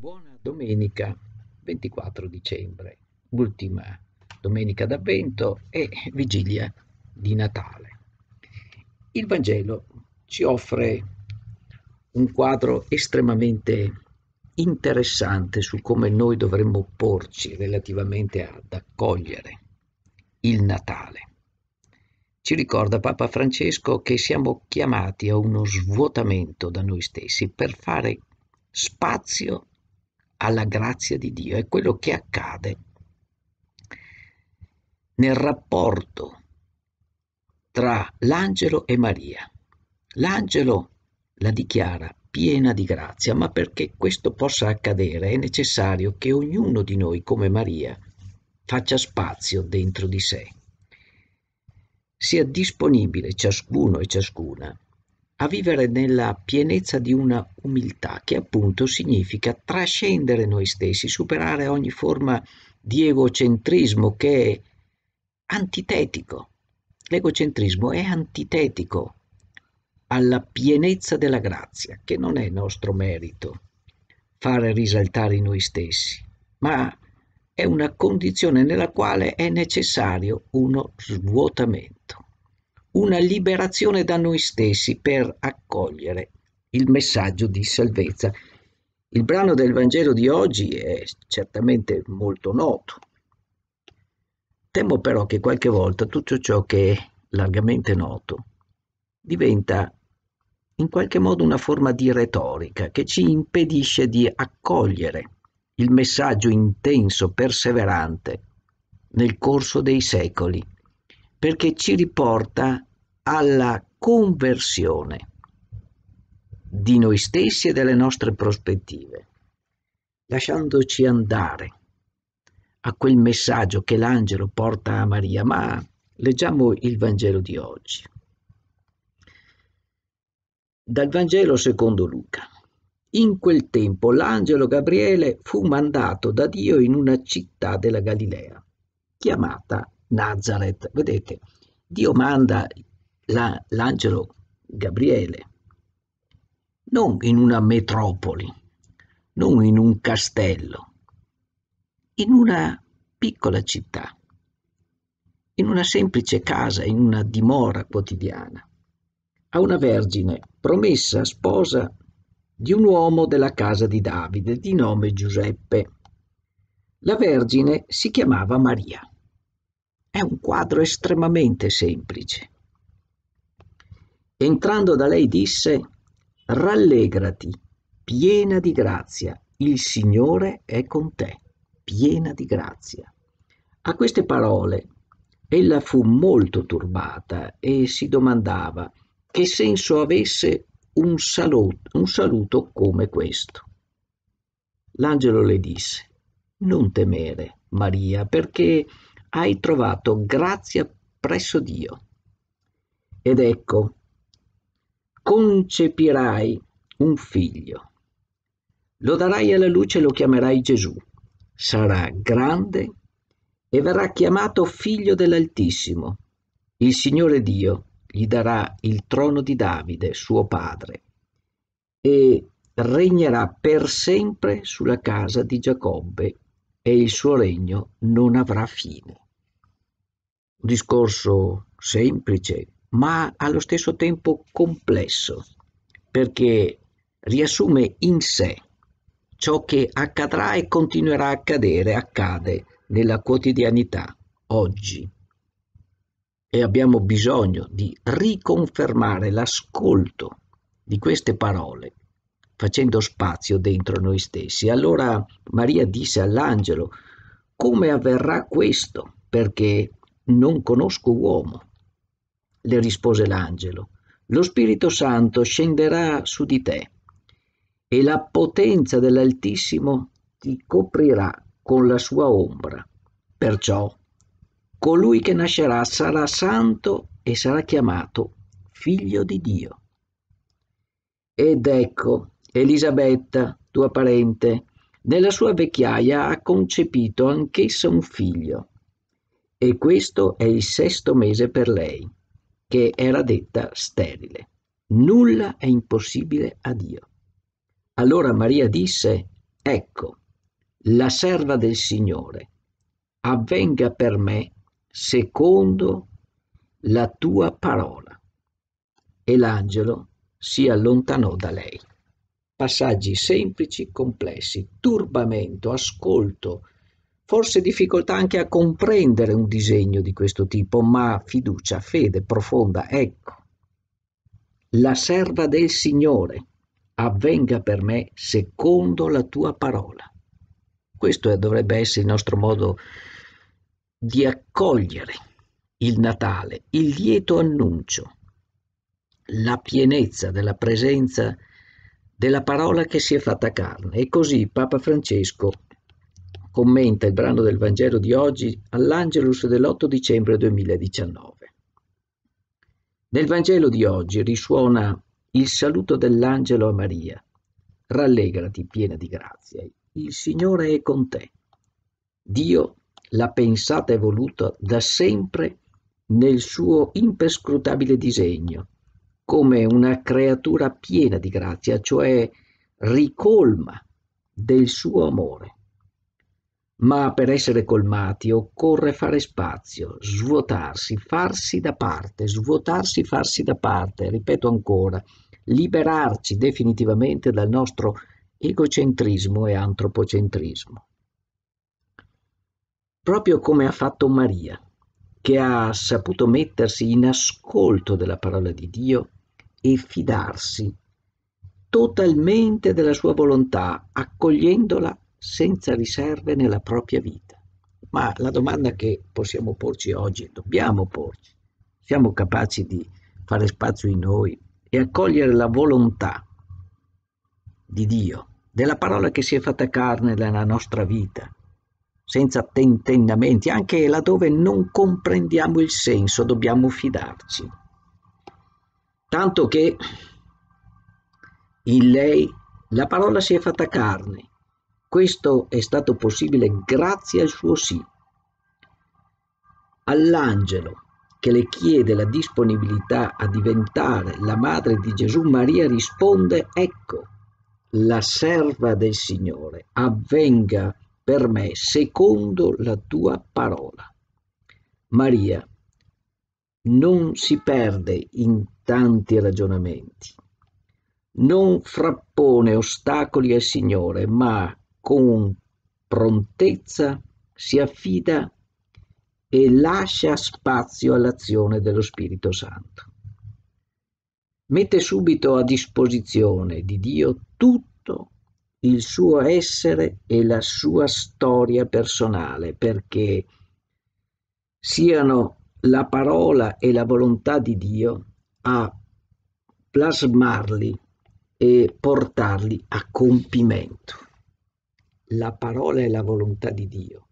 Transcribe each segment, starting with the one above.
Buona domenica 24 dicembre, ultima domenica d'avvento e vigilia di Natale. Il Vangelo ci offre un quadro estremamente interessante su come noi dovremmo porci relativamente ad accogliere il Natale. Ci ricorda Papa Francesco che siamo chiamati a uno svuotamento da noi stessi per fare spazio alla grazia di Dio, è quello che accade nel rapporto tra l'angelo e Maria. L'angelo la dichiara piena di grazia, ma perché questo possa accadere è necessario che ognuno di noi, come Maria, faccia spazio dentro di sé. Sia disponibile ciascuno e ciascuna a vivere nella pienezza di una umiltà che appunto significa trascendere noi stessi, superare ogni forma di egocentrismo che è antitetico. L'egocentrismo è antitetico alla pienezza della grazia, che non è nostro merito fare risaltare noi stessi, ma è una condizione nella quale è necessario uno svuotamento una liberazione da noi stessi per accogliere il messaggio di salvezza. Il brano del Vangelo di oggi è certamente molto noto. Temo però che qualche volta tutto ciò che è largamente noto diventa in qualche modo una forma di retorica che ci impedisce di accogliere il messaggio intenso, perseverante, nel corso dei secoli perché ci riporta alla conversione di noi stessi e delle nostre prospettive, lasciandoci andare a quel messaggio che l'angelo porta a Maria. Ma leggiamo il Vangelo di oggi. Dal Vangelo secondo Luca. In quel tempo l'angelo Gabriele fu mandato da Dio in una città della Galilea, chiamata Nazareth. Vedete, Dio manda la, l'angelo Gabriele non in una metropoli, non in un castello, in una piccola città, in una semplice casa, in una dimora quotidiana, a una vergine promessa sposa di un uomo della casa di Davide di nome Giuseppe. La vergine si chiamava Maria. È un quadro estremamente semplice. Entrando da lei disse, rallegrati, piena di grazia, il Signore è con te, piena di grazia. A queste parole ella fu molto turbata e si domandava che senso avesse un saluto, un saluto come questo. L'angelo le disse, non temere, Maria, perché hai trovato grazia presso Dio. Ed ecco, concepirai un figlio, lo darai alla luce e lo chiamerai Gesù, sarà grande e verrà chiamato figlio dell'Altissimo. Il Signore Dio gli darà il trono di Davide, suo padre, e regnerà per sempre sulla casa di Giacobbe e il suo regno non avrà fine. Un discorso semplice, ma allo stesso tempo complesso, perché riassume in sé ciò che accadrà e continuerà a accadere, accade nella quotidianità, oggi. E abbiamo bisogno di riconfermare l'ascolto di queste parole facendo spazio dentro noi stessi. Allora Maria disse all'angelo, come avverrà questo? Perché non conosco uomo. Le rispose l'angelo, lo Spirito Santo scenderà su di te e la potenza dell'Altissimo ti coprirà con la sua ombra. Perciò colui che nascerà sarà santo e sarà chiamato figlio di Dio. Ed ecco, Elisabetta, tua parente, nella sua vecchiaia ha concepito anch'essa un figlio. E questo è il sesto mese per lei, che era detta sterile. Nulla è impossibile a Dio. Allora Maria disse, ecco, la serva del Signore, avvenga per me secondo la tua parola. E l'angelo si allontanò da lei passaggi semplici, complessi, turbamento, ascolto, forse difficoltà anche a comprendere un disegno di questo tipo, ma fiducia, fede profonda, ecco. La serva del Signore avvenga per me secondo la tua parola. Questo dovrebbe essere il nostro modo di accogliere il Natale, il lieto annuncio, la pienezza della presenza di della parola che si è fatta carne. E così Papa Francesco commenta il brano del Vangelo di oggi all'Angelus dell'8 dicembre 2019. Nel Vangelo di oggi risuona il saluto dell'angelo a Maria. Rallegrati piena di grazia, il Signore è con te. Dio l'ha pensata e voluta da sempre nel suo imperscrutabile disegno come una creatura piena di grazia, cioè ricolma del suo amore. Ma per essere colmati occorre fare spazio, svuotarsi, farsi da parte, svuotarsi, farsi da parte, ripeto ancora, liberarci definitivamente dal nostro egocentrismo e antropocentrismo. Proprio come ha fatto Maria, che ha saputo mettersi in ascolto della parola di Dio e fidarsi totalmente della sua volontà, accogliendola senza riserve nella propria vita. Ma la domanda che possiamo porci oggi, dobbiamo porci, siamo capaci di fare spazio in noi e accogliere la volontà di Dio, della parola che si è fatta carne nella nostra vita, senza tentennamenti, anche laddove non comprendiamo il senso, dobbiamo fidarci tanto che in lei la parola si è fatta carne. Questo è stato possibile grazie al suo sì. All'angelo che le chiede la disponibilità a diventare la madre di Gesù, Maria risponde, ecco, la serva del Signore, avvenga per me secondo la tua parola. Maria non si perde in tanti ragionamenti. Non frappone ostacoli al Signore, ma con prontezza si affida e lascia spazio all'azione dello Spirito Santo. Mette subito a disposizione di Dio tutto il suo essere e la sua storia personale perché siano la parola e la volontà di Dio a plasmarli e portarli a compimento. La parola è la volontà di Dio,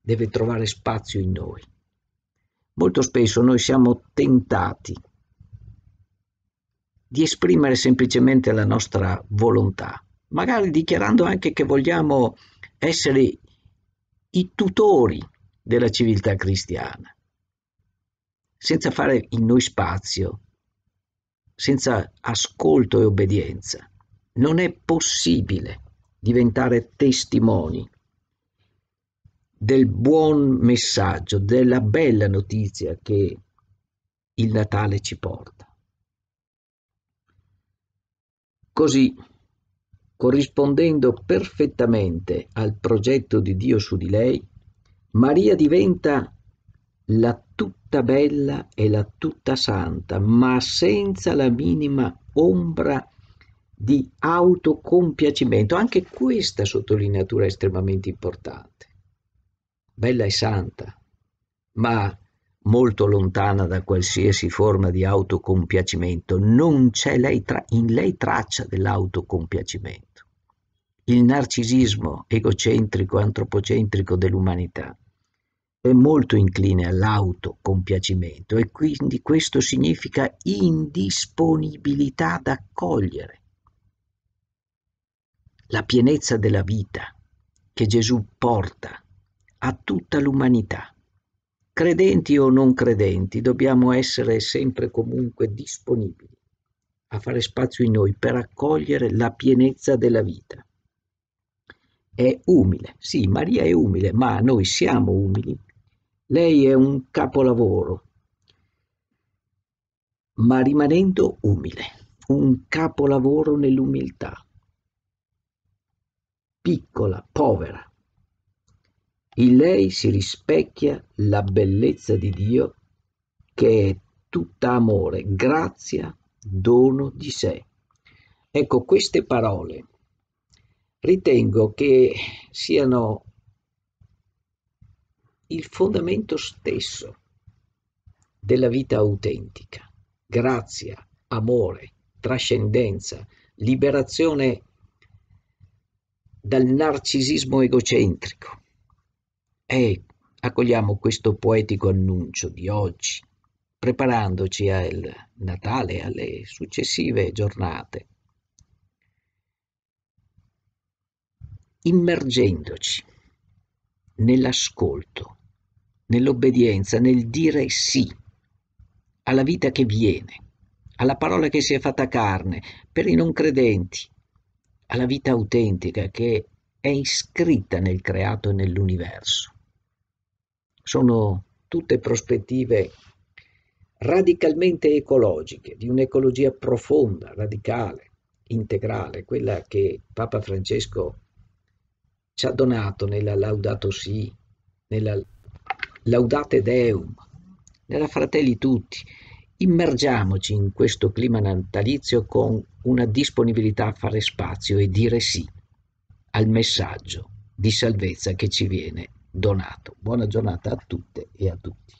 deve trovare spazio in noi. Molto spesso noi siamo tentati di esprimere semplicemente la nostra volontà, magari dichiarando anche che vogliamo essere i tutori della civiltà cristiana senza fare in noi spazio, senza ascolto e obbedienza. Non è possibile diventare testimoni del buon messaggio, della bella notizia che il Natale ci porta. Così, corrispondendo perfettamente al progetto di Dio su di lei, Maria diventa la tutta tutta bella e la tutta santa, ma senza la minima ombra di autocompiacimento. Anche questa sottolineatura è estremamente importante. Bella e santa, ma molto lontana da qualsiasi forma di autocompiacimento. Non c'è lei tra- in lei traccia dell'autocompiacimento. Il narcisismo egocentrico, antropocentrico dell'umanità è molto incline all'autocompiacimento e quindi questo significa indisponibilità ad accogliere la pienezza della vita che Gesù porta a tutta l'umanità. Credenti o non credenti, dobbiamo essere sempre comunque disponibili a fare spazio in noi per accogliere la pienezza della vita. È umile, sì, Maria è umile, ma noi siamo umili lei è un capolavoro, ma rimanendo umile, un capolavoro nell'umiltà, piccola, povera. In lei si rispecchia la bellezza di Dio che è tutta amore, grazia, dono di sé. Ecco, queste parole ritengo che siano il fondamento stesso della vita autentica. Grazia, amore, trascendenza, liberazione dal narcisismo egocentrico. E accogliamo questo poetico annuncio di oggi, preparandoci al Natale, e alle successive giornate, immergendoci nell'ascolto nell'obbedienza, nel dire sì alla vita che viene, alla parola che si è fatta carne, per i non credenti, alla vita autentica che è iscritta nel creato e nell'universo. Sono tutte prospettive radicalmente ecologiche, di un'ecologia profonda, radicale, integrale, quella che Papa Francesco ci ha donato nella Laudato Si, nella Laudate Deum, nella Fratelli Tutti, immergiamoci in questo clima natalizio con una disponibilità a fare spazio e dire sì al messaggio di salvezza che ci viene donato. Buona giornata a tutte e a tutti.